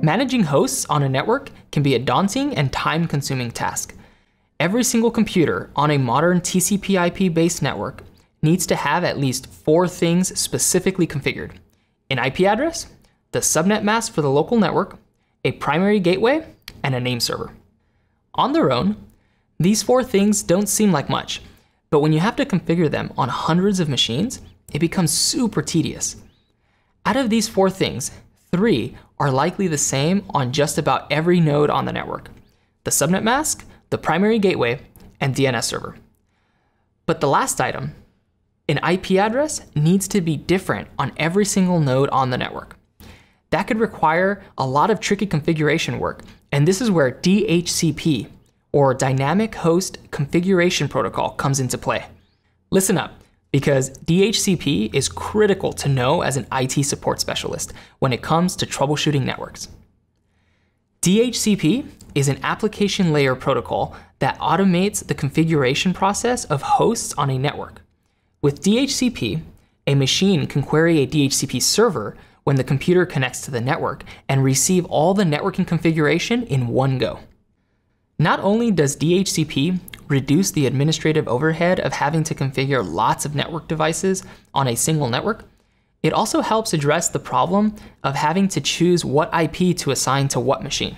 Managing hosts on a network can be a daunting and time consuming task. Every single computer on a modern TCP IP based network needs to have at least four things specifically configured an IP address, the subnet mask for the local network, a primary gateway, and a name server. On their own, these four things don't seem like much, but when you have to configure them on hundreds of machines, it becomes super tedious. Out of these four things, three are likely the same on just about every node on the network the subnet mask, the primary gateway, and DNS server. But the last item, an IP address, needs to be different on every single node on the network. That could require a lot of tricky configuration work, and this is where DHCP, or Dynamic Host Configuration Protocol, comes into play. Listen up because DHCP is critical to know as an IT support specialist when it comes to troubleshooting networks. DHCP is an application layer protocol that automates the configuration process of hosts on a network. With DHCP, a machine can query a DHCP server when the computer connects to the network and receive all the networking configuration in one go. Not only does DHCP reduce the administrative overhead of having to configure lots of network devices on a single network, it also helps address the problem of having to choose what IP to assign to what machine.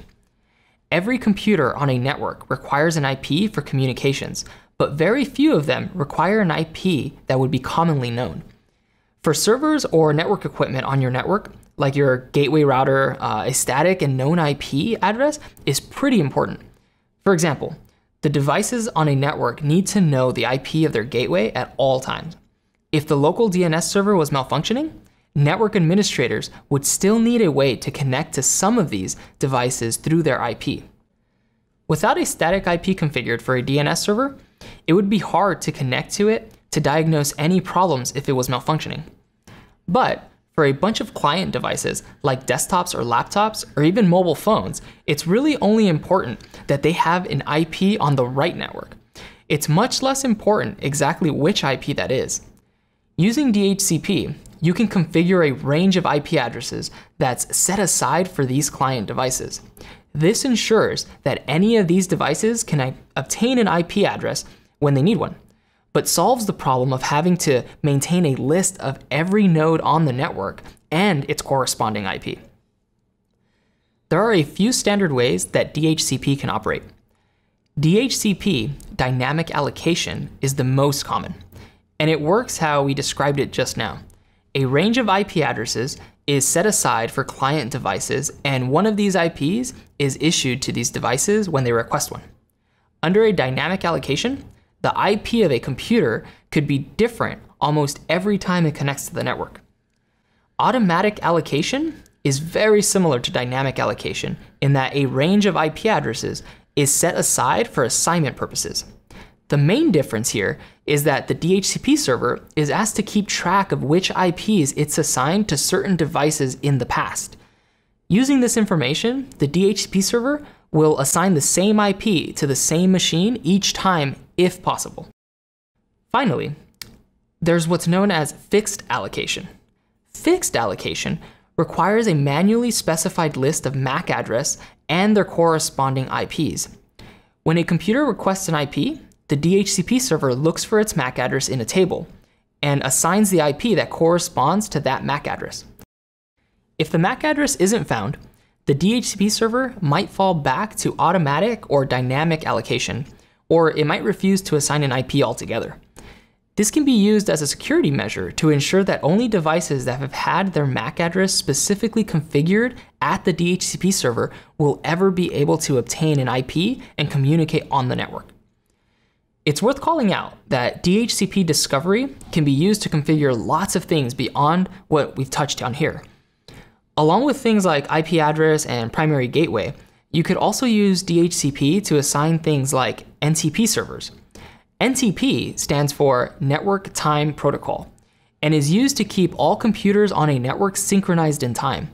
Every computer on a network requires an IP for communications, but very few of them require an IP that would be commonly known. For servers or network equipment on your network, like your gateway router, uh, a static and known IP address is pretty important. For example, the devices on a network need to know the IP of their gateway at all times. If the local DNS server was malfunctioning, network administrators would still need a way to connect to some of these devices through their IP. Without a static IP configured for a DNS server, it would be hard to connect to it to diagnose any problems if it was malfunctioning. But for a bunch of client devices like desktops or laptops or even mobile phones, it's really only important that they have an IP on the right network. It's much less important exactly which IP that is. Using DHCP, you can configure a range of IP addresses that's set aside for these client devices. This ensures that any of these devices can obtain an IP address when they need one but solves the problem of having to maintain a list of every node on the network and its corresponding IP. There are a few standard ways that DHCP can operate. DHCP, dynamic allocation, is the most common, and it works how we described it just now. A range of IP addresses is set aside for client devices, and one of these IPs is issued to these devices when they request one. Under a dynamic allocation, the IP of a computer could be different almost every time it connects to the network. Automatic allocation is very similar to dynamic allocation in that a range of IP addresses is set aside for assignment purposes. The main difference here is that the DHCP server is asked to keep track of which IPs it's assigned to certain devices in the past. Using this information, the DHCP server will assign the same IP to the same machine each time if possible. Finally, there's what's known as fixed allocation. Fixed allocation requires a manually specified list of MAC address and their corresponding IPs. When a computer requests an IP, the DHCP server looks for its MAC address in a table and assigns the IP that corresponds to that MAC address. If the MAC address isn't found, the DHCP server might fall back to automatic or dynamic allocation, or it might refuse to assign an IP altogether. This can be used as a security measure to ensure that only devices that have had their MAC address specifically configured at the DHCP server will ever be able to obtain an IP and communicate on the network. It's worth calling out that DHCP discovery can be used to configure lots of things beyond what we've touched on here. Along with things like IP address and primary gateway, you could also use DHCP to assign things like NTP servers. NTP stands for Network Time Protocol and is used to keep all computers on a network synchronized in time.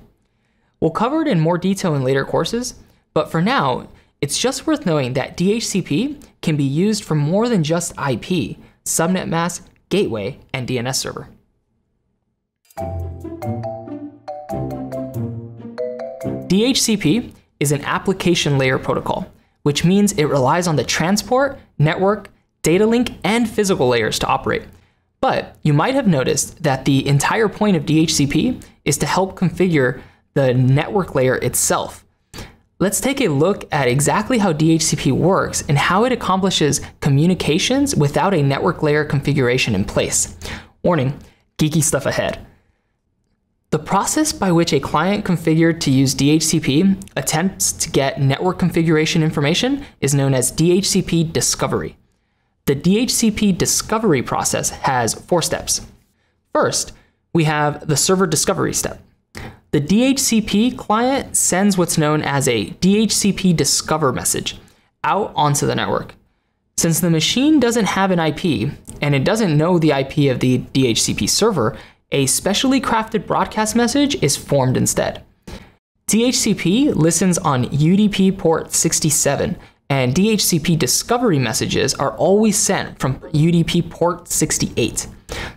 We'll cover it in more detail in later courses, but for now, it's just worth knowing that DHCP can be used for more than just IP, subnet mask, gateway, and DNS server. DHCP is an application layer protocol which means it relies on the transport, network, data link, and physical layers to operate. But you might have noticed that the entire point of DHCP is to help configure the network layer itself. Let's take a look at exactly how DHCP works and how it accomplishes communications without a network layer configuration in place. Warning, geeky stuff ahead. The process by which a client configured to use DHCP attempts to get network configuration information is known as DHCP discovery. The DHCP discovery process has four steps. First, we have the server discovery step. The DHCP client sends what's known as a DHCP discover message out onto the network. Since the machine doesn't have an IP and it doesn't know the IP of the DHCP server, a specially crafted broadcast message is formed instead. DHCP listens on UDP port 67, and DHCP discovery messages are always sent from UDP port 68.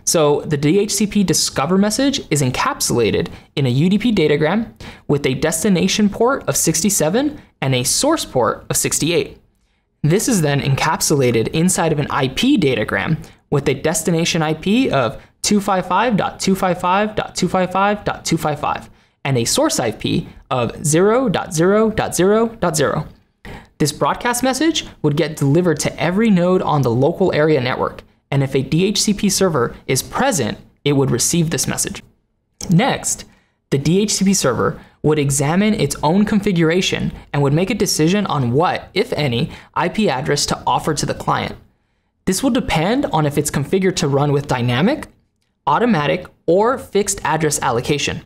So the DHCP discover message is encapsulated in a UDP datagram with a destination port of 67 and a source port of 68. This is then encapsulated inside of an IP datagram with a destination IP of 255.255.255.255 and a source IP of 0.0.0.0. This broadcast message would get delivered to every node on the local area network, and if a DHCP server is present, it would receive this message. Next, the DHCP server would examine its own configuration and would make a decision on what, if any, IP address to offer to the client. This will depend on if it's configured to run with dynamic automatic or fixed address allocation.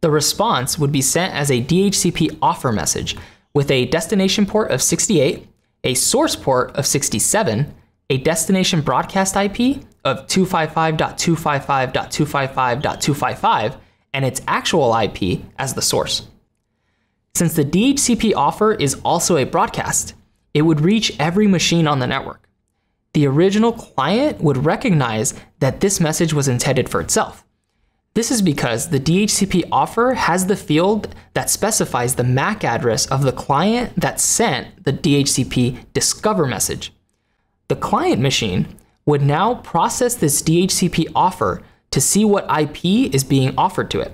The response would be sent as a DHCP offer message with a destination port of 68, a source port of 67, a destination broadcast IP of 255.255.255.255, and its actual IP as the source. Since the DHCP offer is also a broadcast, it would reach every machine on the network the original client would recognize that this message was intended for itself. This is because the DHCP offer has the field that specifies the MAC address of the client that sent the DHCP discover message. The client machine would now process this DHCP offer to see what IP is being offered to it.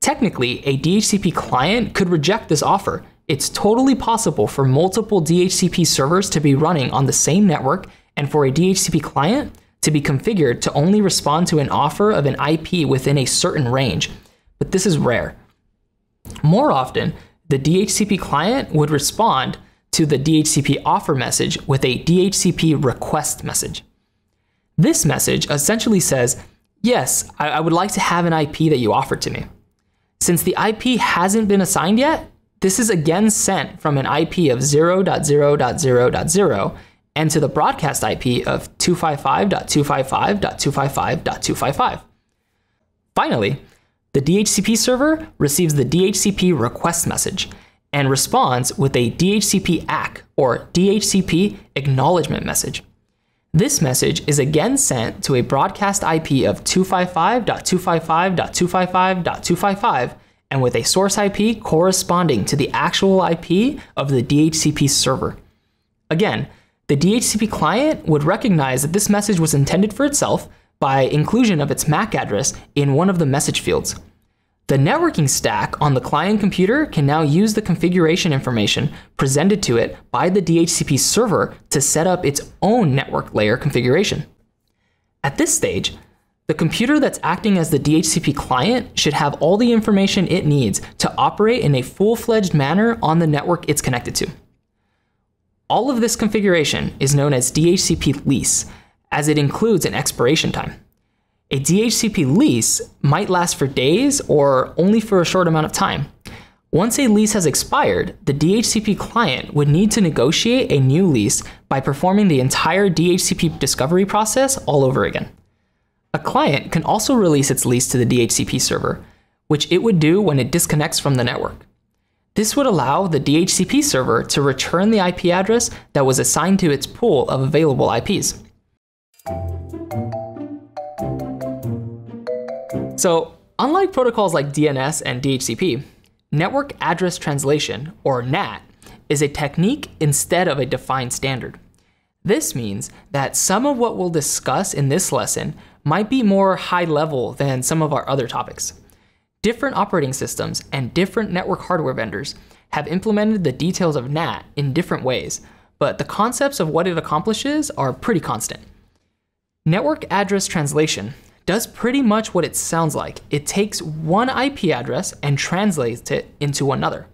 Technically, a DHCP client could reject this offer. It's totally possible for multiple DHCP servers to be running on the same network and for a DHCP client to be configured to only respond to an offer of an IP within a certain range, but this is rare. More often, the DHCP client would respond to the DHCP offer message with a DHCP request message. This message essentially says, Yes, I, I, would like to have an IP that you offered to me. Since the IP hasn't been assigned yet, this is again sent from an IP of 0.0.0.0 and to the broadcast IP of 255.255.255.255. Finally, the DHCP server receives the DHCP request message and responds with a DHCP ACK or DHCP acknowledgement message. This message is again sent to a broadcast IP of 255.255.255.255 and with a source IP corresponding to the actual IP of the DHCP server. Again, the DHCP client would recognize that this message was intended for itself by inclusion of its MAC address in one of the message fields. The networking stack on the client computer can now use the configuration information presented to it by the DHCP server to set up its own network layer configuration. At this stage, the computer that's acting as the DHCP client should have all the information it needs to operate in a full-fledged manner on the network it's connected to. All of this configuration is known as DHCP lease, as it includes an expiration time. A DHCP lease might last for days or only for a short amount of time. Once a lease has expired, the DHCP client would need to negotiate a new lease by performing the entire DHCP discovery process all over again. A client can also release its lease to the DHCP server, which it would do when it disconnects from the network. This would allow the DHCP server to return the IP address that was assigned to its pool of available IPs. So, unlike protocols like DNS and DHCP, network address translation, or NAT, is a technique instead of a defined standard. This means that some of what we'll discuss in this lesson might be more high level than some of our other topics. Different operating systems and different network hardware vendors have implemented the details of NAT in different ways, but the concepts of what it accomplishes are pretty constant. Network address translation does pretty much what it sounds like. It takes one IP address and translates it into another.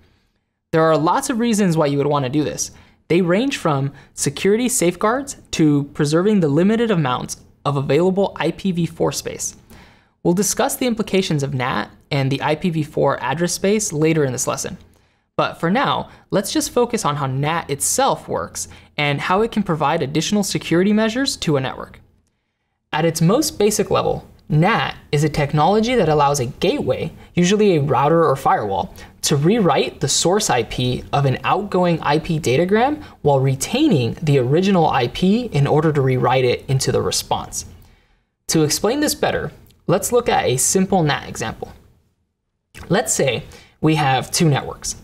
There are lots of reasons why you would want to do this. They range from security safeguards to preserving the limited amounts of available IPv4 space. We'll discuss the implications of NAT and the IPv4 address space later in this lesson. But for now, let's just focus on how NAT itself works and how it can provide additional security measures to a network. At its most basic level, NAT is a technology that allows a gateway, usually a router or firewall, to rewrite the source IP of an outgoing IP datagram while retaining the original IP in order to rewrite it into the response. To explain this better, let's look at a simple NAT example. Let's say we have two networks.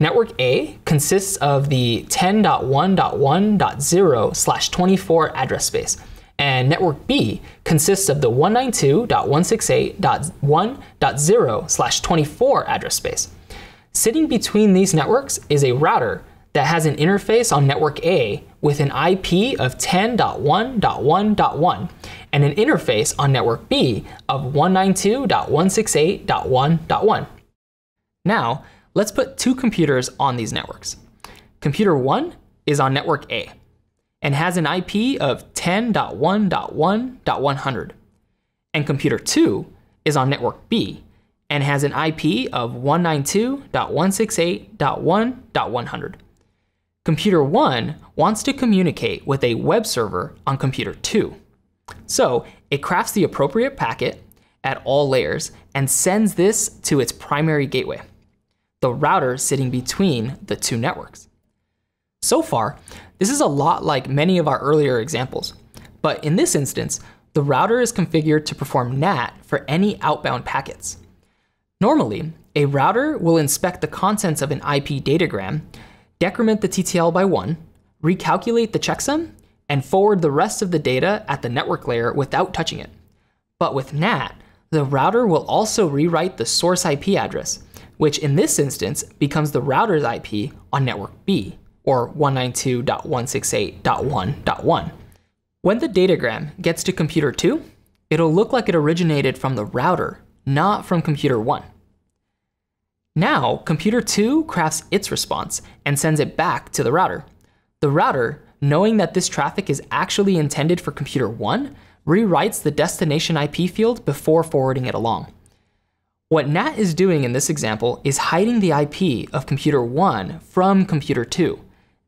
Network A consists of the 10.1.1.0 slash 24 address space, and network B consists of the 192.168.1.0 slash 24 address space. Sitting between these networks is a router that has an interface on network A with an IP of 10.1.1.1 and an interface on network B of 192.168.1.1. Now, let's put two computers on these networks. Computer 1 is on network A and has an IP of 10.1.1.100. And computer 2 is on network B and has an IP of 192.168.1.100. Computer 1 wants to communicate with a web server on computer 2. So it crafts the appropriate packet at all layers and sends this to its primary gateway, the router sitting between the two networks. So far, this is a lot like many of our earlier examples, but in this instance, the router is configured to perform NAT for any outbound packets. Normally, a router will inspect the contents of an IP datagram decrement the TTL by one, recalculate the checksum, and forward the rest of the data at the network layer without touching it. But with NAT, the router will also rewrite the source IP address, which in this instance becomes the router's IP on network B, or 192.168.1.1. When the datagram gets to computer 2, it'll look like it originated from the router, not from computer 1. Now, computer 2 crafts its response and sends it back to the router. The router, knowing that this traffic is actually intended for computer 1, rewrites the destination IP field before forwarding it along. What NAT is doing in this example is hiding the IP of computer 1 from computer 2.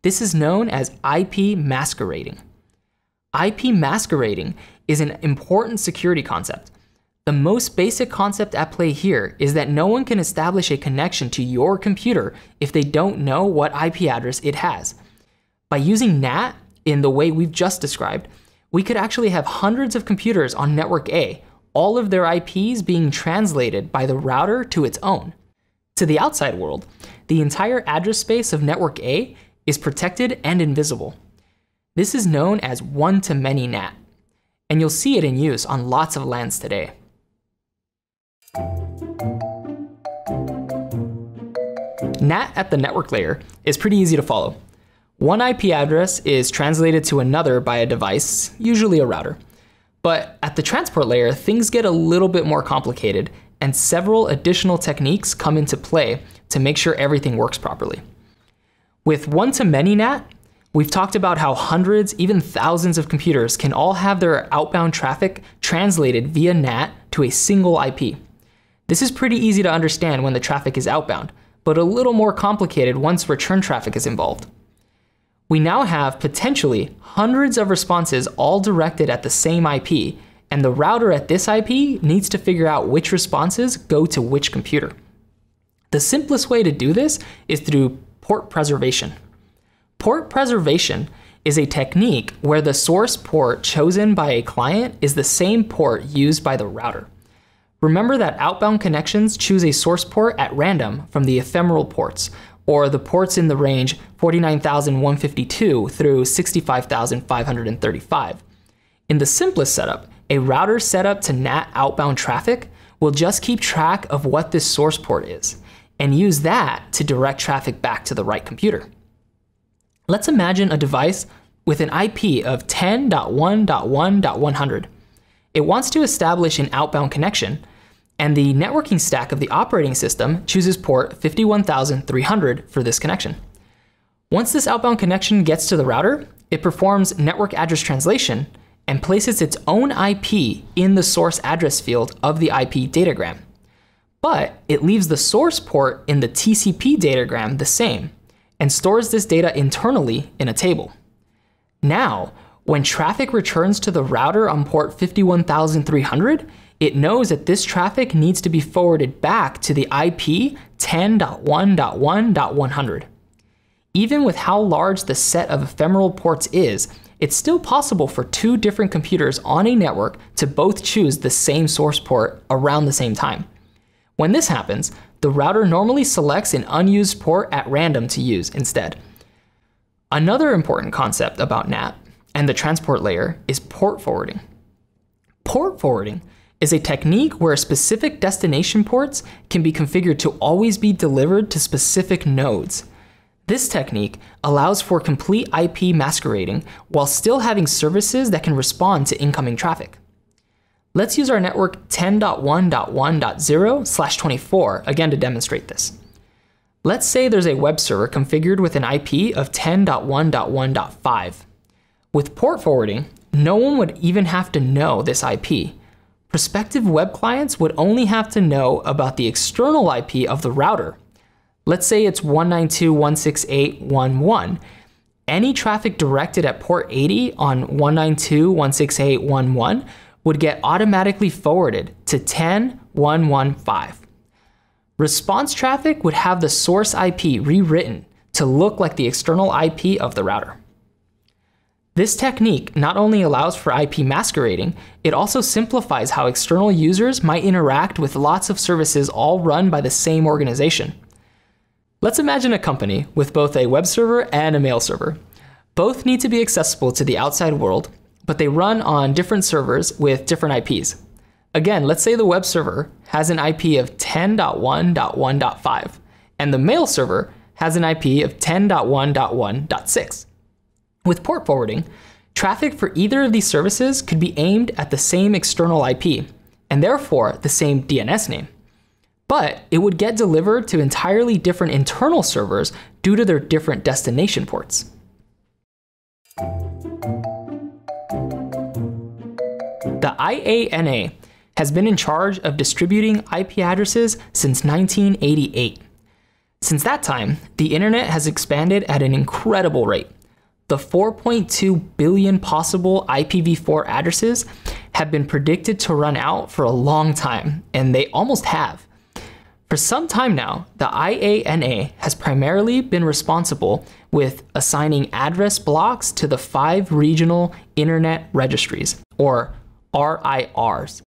This is known as IP masquerading. IP masquerading is an important security concept the most basic concept at play here is that no one can establish a connection to your computer if they don't know what IP address it has. By using NAT in the way we've just described, we could actually have hundreds of computers on network A, all of their IPs being translated by the router to its own. To the outside world, the entire address space of network A is protected and invisible. This is known as one-to-many NAT, and you'll see it in use on lots of lands today. NAT at the network layer is pretty easy to follow. One IP address is translated to another by a device, usually a router. But at the transport layer, things get a little bit more complicated, and several additional techniques come into play to make sure everything works properly. With one to many NAT, we've talked about how hundreds, even thousands of computers can all have their outbound traffic translated via NAT to a single IP. This is pretty easy to understand when the traffic is outbound, but a little more complicated once return traffic is involved. We now have potentially hundreds of responses all directed at the same IP, and the router at this IP needs to figure out which responses go to which computer. The simplest way to do this is through port preservation. Port preservation is a technique where the source port chosen by a client is the same port used by the router. Remember that outbound connections choose a source port at random from the ephemeral ports, or the ports in the range 49,152 through 65,535. In the simplest setup, a router set up to NAT outbound traffic will just keep track of what this source port is and use that to direct traffic back to the right computer. Let's imagine a device with an IP of 10.1.1.100. It wants to establish an outbound connection and the networking stack of the operating system chooses port 51300 for this connection. Once this outbound connection gets to the router, it performs network address translation and places its own IP in the source address field of the IP datagram. But it leaves the source port in the TCP datagram the same and stores this data internally in a table. Now, when traffic returns to the router on port 51300, it knows that this traffic needs to be forwarded back to the IP 10.1.1.100. Even with how large the set of ephemeral ports is, it's still possible for two different computers on a network to both choose the same source port around the same time. When this happens, the router normally selects an unused port at random to use instead. Another important concept about NAT and the transport layer is port forwarding. Port forwarding is a technique where specific destination ports can be configured to always be delivered to specific nodes. This technique allows for complete IP masquerading while still having services that can respond to incoming traffic. Let's use our network 10.1.1.0 slash 24 again to demonstrate this. Let's say there's a web server configured with an IP of 10.1.1.5. With port forwarding, no one would even have to know this IP. Prospective web clients would only have to know about the external IP of the router. Let's say it's 192.168.1.1. Any traffic directed at port 80 on 192.168.1.1 would get automatically forwarded to 10.1.1.5. Response traffic would have the source IP rewritten to look like the external IP of the router. This technique not only allows for IP masquerading, it also simplifies how external users might interact with lots of services all run by the same organization. Let's imagine a company with both a web server and a mail server. Both need to be accessible to the outside world, but they run on different servers with different IPs. Again, let's say the web server has an IP of 10.1.1.5, and the mail server has an IP of 10.1.1.6. With port forwarding, traffic for either of these services could be aimed at the same external IP, and therefore the same DNS name. But it would get delivered to entirely different internal servers due to their different destination ports. The IANA has been in charge of distributing IP addresses since 1988. Since that time, the internet has expanded at an incredible rate. The 4.2 billion possible IPv4 addresses have been predicted to run out for a long time, and they almost have. For some time now, the IANA has primarily been responsible with assigning address blocks to the five regional internet registries, or RIRs.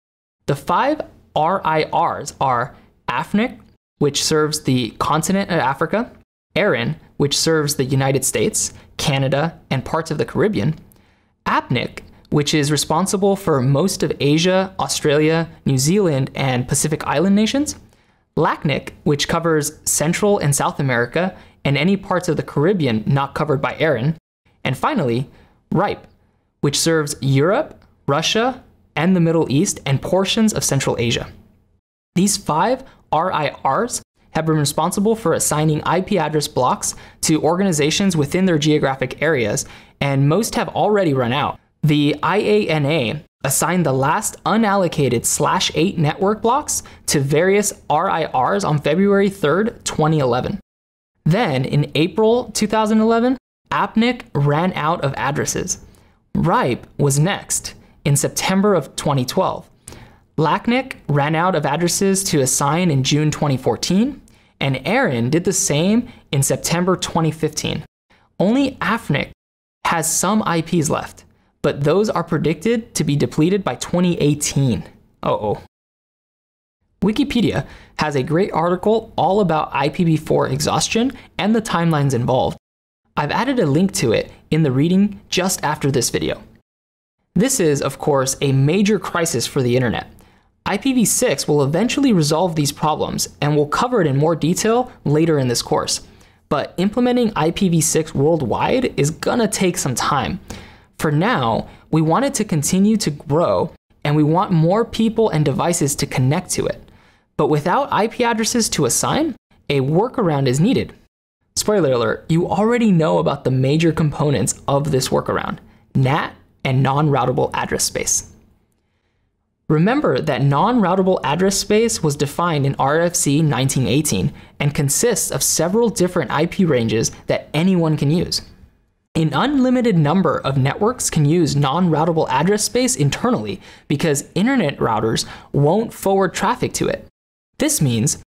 The five RIRs are AFNIC, which serves the continent of Africa, ARIN, which serves the United States, Canada, and parts of the Caribbean, APNIC, which is responsible for most of Asia, Australia, New Zealand, and Pacific Island nations, LACNIC, which covers Central and South America and any parts of the Caribbean not covered by Erin, and finally, RIPE, which serves Europe, Russia, and the Middle East and portions of Central Asia. These five RIRs have been responsible for assigning IP address blocks to organizations within their geographic areas, and most have already run out. The IANA assigned the last unallocated slash 8 network blocks to various RIRs on February 3rd, 2011. Then, in April 2011, APNIC ran out of addresses. RIPE was next in September of 2012. LACNIC ran out of addresses to assign in June 2014 and Aaron did the same in September 2015. Only Afnic has some IPs left, but those are predicted to be depleted by 2018. Uh oh. Wikipedia has a great article all about IPv4 exhaustion and the timelines involved. I've added a link to it in the reading just after this video. This is, of course, a major crisis for the internet. IPv6 will eventually resolve these problems and we'll cover it in more detail later in this course. But implementing IPv6 worldwide is gonna take some time. For now, we want it to continue to grow and we want more people and devices to connect to it. But without IP addresses to assign, a workaround is needed. Spoiler alert, you already know about the major components of this workaround, NAT and non-routable address space. Remember that non-routable address space was defined in RFC 1918 and consists of several different IP ranges that anyone can use. An unlimited number of networks can use non-routable address space internally because internet routers won't forward traffic to it. This means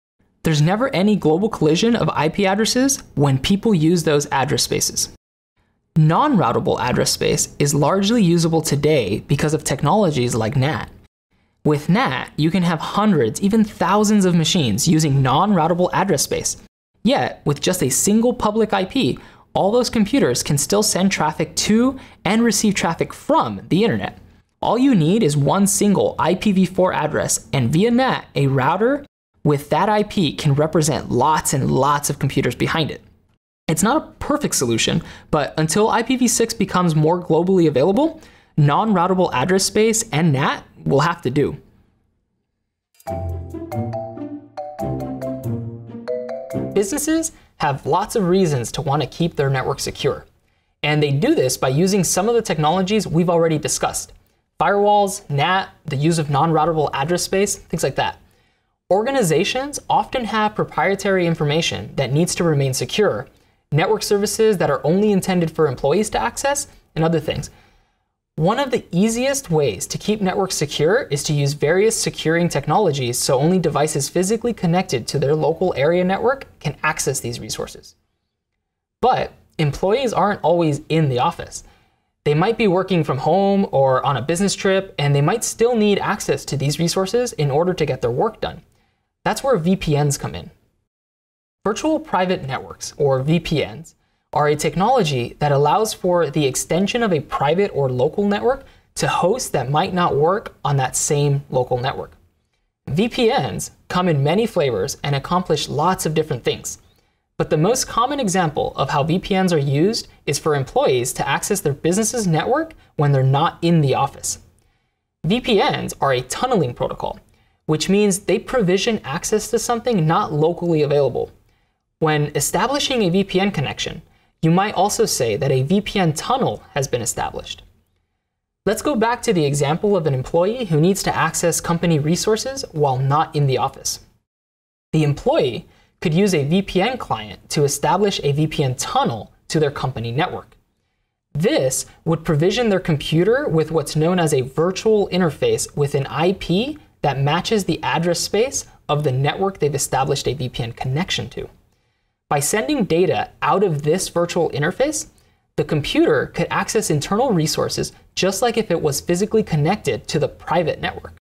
there's never any global collision of IP addresses when people use those address spaces. Non-routable address space is largely usable today because of technologies like NAT. With NAT, you can have hundreds, even thousands of machines using non-routable address space. Yet, with just a single public IP, all those computers can still send traffic to and receive traffic from the internet. All you need is one single IPv4 address, and via NAT, a router with that IP can represent lots and lots of computers behind it. It's not a perfect solution, but until IPv6 becomes more globally available, non routable address space and NAT will have to do. Businesses have lots of reasons to want to keep their network secure. And they do this by using some of the technologies we've already discussed firewalls, NAT, the use of non routable address space, things like that. Organizations often have proprietary information that needs to remain secure, network services that are only intended for employees to access, and other things. One of the easiest ways to keep networks secure is to use various securing technologies so only devices physically connected to their local area network can access these resources. But employees aren't always in the office. They might be working from home or on a business trip, and they might still need access to these resources in order to get their work done. That's where VPNs come in. Virtual Private Networks, or VPNs, are a technology that allows for the extension of a private or local network to hosts that might not work on that same local network. VPNs come in many flavors and accomplish lots of different things. But the most common example of how VPNs are used is for employees to access their business's network when they're not in the office. VPNs are a tunneling protocol, which means they provision access to something not locally available. When establishing a VPN connection, you might also say that a VPN tunnel has been established. Let's go back to the example of an employee who needs to access company resources while not in the office. The employee could use a VPN client to establish a VPN tunnel to their company network. This would provision their computer with what's known as a virtual interface with an IP that matches the address space of the network they've established a VPN connection to. By sending data out of this virtual interface, the computer could access internal resources just like if it was physically connected to the private network.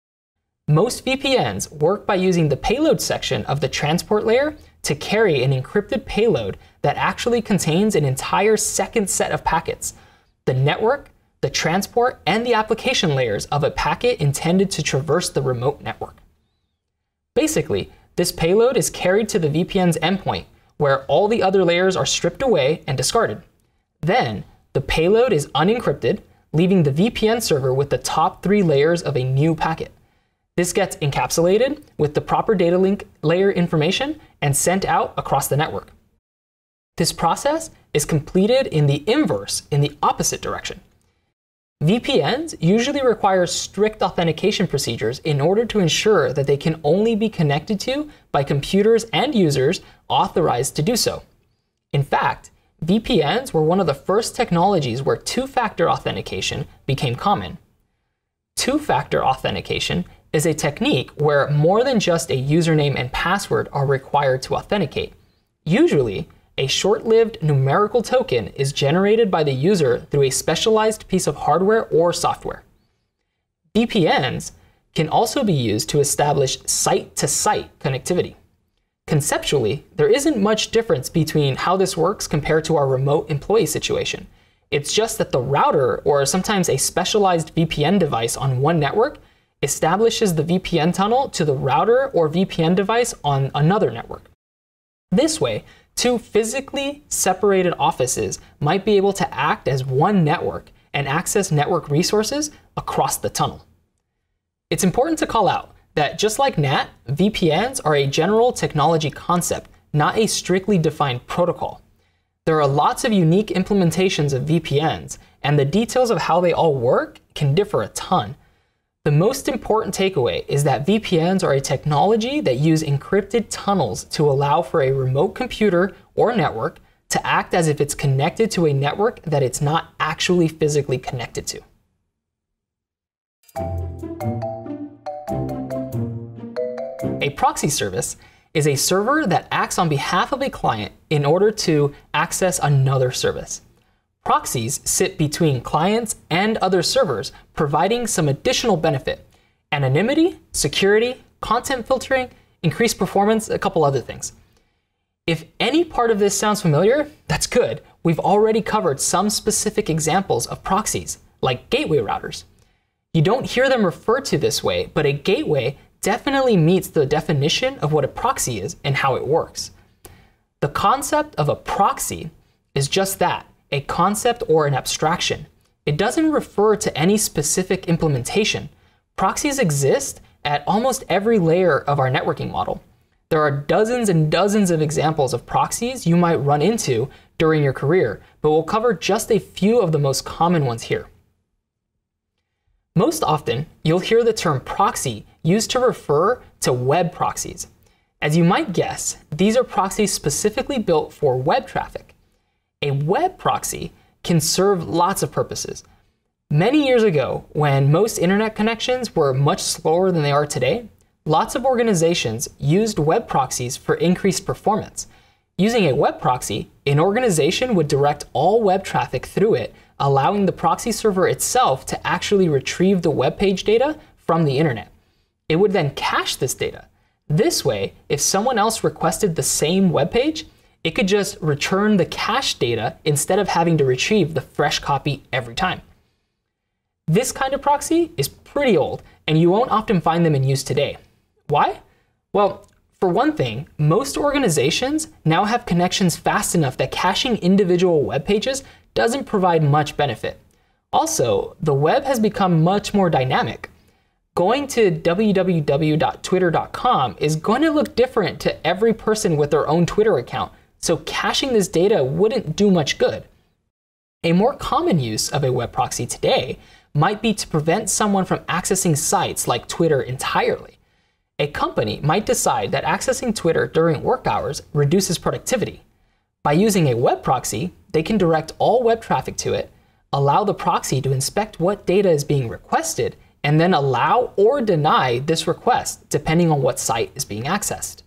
Most VPNs work by using the payload section of the transport layer to carry an encrypted payload that actually contains an entire second set of packets. The network, the transport, and the application layers of a packet intended to traverse the remote network. Basically, this payload is carried to the VPN's endpoint where all the other layers are stripped away and discarded. Then, the payload is unencrypted, leaving the VPN server with the top three layers of a new packet. This gets encapsulated with the proper data link layer information and sent out across the network. This process is completed in the inverse, in the opposite direction. VPNs usually require strict authentication procedures in order to ensure that they can only be connected to by computers and users authorized to do so. In fact, VPNs were one of the first technologies where two factor authentication became common. Two factor authentication is a technique where more than just a username and password are required to authenticate. Usually, a short-lived numerical token is generated by the user through a specialized piece of hardware or software. VPNs can also be used to establish site-to-site connectivity. Conceptually, there isn't much difference between how this works compared to our remote employee situation. It's just that the router, or sometimes a specialized VPN device on one network, establishes the VPN tunnel to the router or VPN device on another network. This way, Two physically separated offices might be able to act as one network and access network resources across the tunnel. It's important to call out that just like NAT, VPNs are a general technology concept, not a strictly defined protocol. There are lots of unique implementations of VPNs, and the details of how they all work can differ a ton, the most important takeaway is that VPNs are a technology that use encrypted tunnels to allow for a remote computer or network to act as if it's connected to a network that it's not actually physically connected to. A proxy service is a server that acts on behalf of a client in order to access another service. Proxies sit between clients and other servers, providing some additional benefit anonymity, security, content filtering, increased performance, a couple other things. If any part of this sounds familiar, that's good. We've already covered some specific examples of proxies, like gateway routers. You don't hear them referred to this way, but a gateway definitely meets the definition of what a proxy is and how it works. The concept of a proxy is just that a concept or an abstraction. It doesn't refer to any specific implementation. Proxies exist at almost every layer of our networking model. There are dozens and dozens of examples of proxies you might run into during your career, but we'll cover just a few of the most common ones here. Most often, you'll hear the term proxy used to refer to web proxies. As you might guess, these are proxies specifically built for web traffic a web proxy can serve lots of purposes. Many years ago, when most internet connections were much slower than they are today, lots of organizations used web proxies for increased performance. Using a web proxy, an organization would direct all web traffic through it, allowing the proxy server itself to actually retrieve the web page data from the internet. It would then cache this data. This way, if someone else requested the same web page, it could just return the cached data instead of having to retrieve the fresh copy every time. This kind of proxy is pretty old, and you won't often find them in use today. Why? Well, for one thing, most organizations now have connections fast enough that caching individual web pages doesn't provide much benefit. Also, the web has become much more dynamic. Going to www.twitter.com is going to look different to every person with their own Twitter account so caching this data wouldn't do much good. A more common use of a web proxy today might be to prevent someone from accessing sites like Twitter entirely. A company might decide that accessing Twitter during work hours reduces productivity. By using a web proxy, they can direct all web traffic to it, allow the proxy to inspect what data is being requested, and then allow or deny this request depending on what site is being accessed.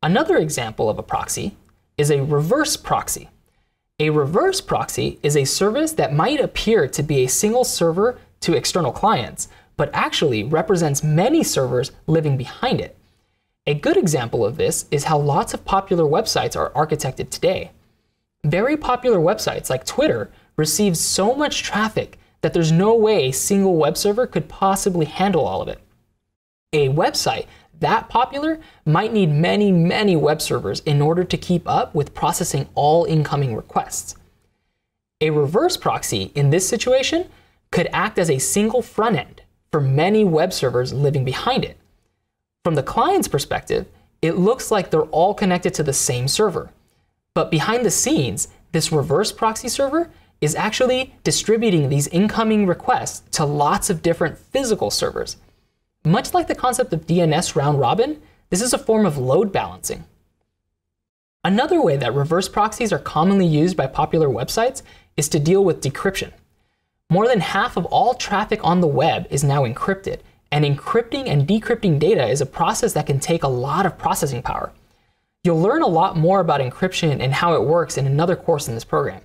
Another example of a proxy is a reverse proxy. A reverse proxy is a service that might appear to be a single server to external clients, but actually represents many servers living behind it. A good example of this is how lots of popular websites are architected today. Very popular websites like Twitter receive so much traffic that there's no way a single web server could possibly handle all of it. A website that popular might need many, many web servers in order to keep up with processing all incoming requests. A reverse proxy in this situation could act as a single front end for many web servers living behind it. From the client's perspective, it looks like they're all connected to the same server. But behind the scenes, this reverse proxy server is actually distributing these incoming requests to lots of different physical servers much like the concept of DNS round robin, this is a form of load balancing. Another way that reverse proxies are commonly used by popular websites is to deal with decryption. More than half of all traffic on the web is now encrypted, and encrypting and decrypting data is a process that can take a lot of processing power. You'll learn a lot more about encryption and how it works in another course in this program.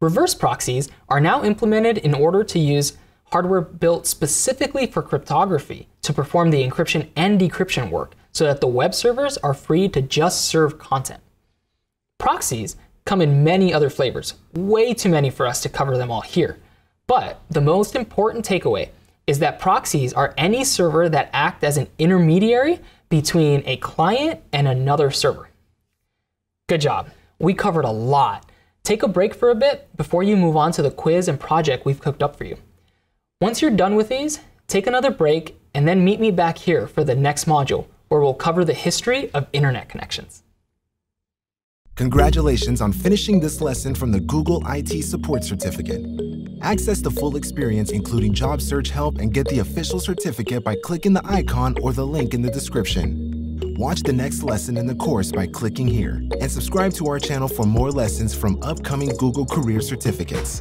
Reverse proxies are now implemented in order to use hardware built specifically for cryptography to perform the encryption and decryption work so that the web servers are free to just serve content. Proxies come in many other flavors, way too many for us to cover them all here. But the most important takeaway is that proxies are any server that act as an intermediary between a client and another server. Good job. We covered a lot. Take a break for a bit before you move on to the quiz and project we've cooked up for you. Once you're done with these, take another break and then meet me back here for the next module where we'll cover the history of internet connections. Congratulations on finishing this lesson from the Google IT Support Certificate. Access the full experience including job search help and get the official certificate by clicking the icon or the link in the description. Watch the next lesson in the course by clicking here and subscribe to our channel for more lessons from upcoming Google Career Certificates.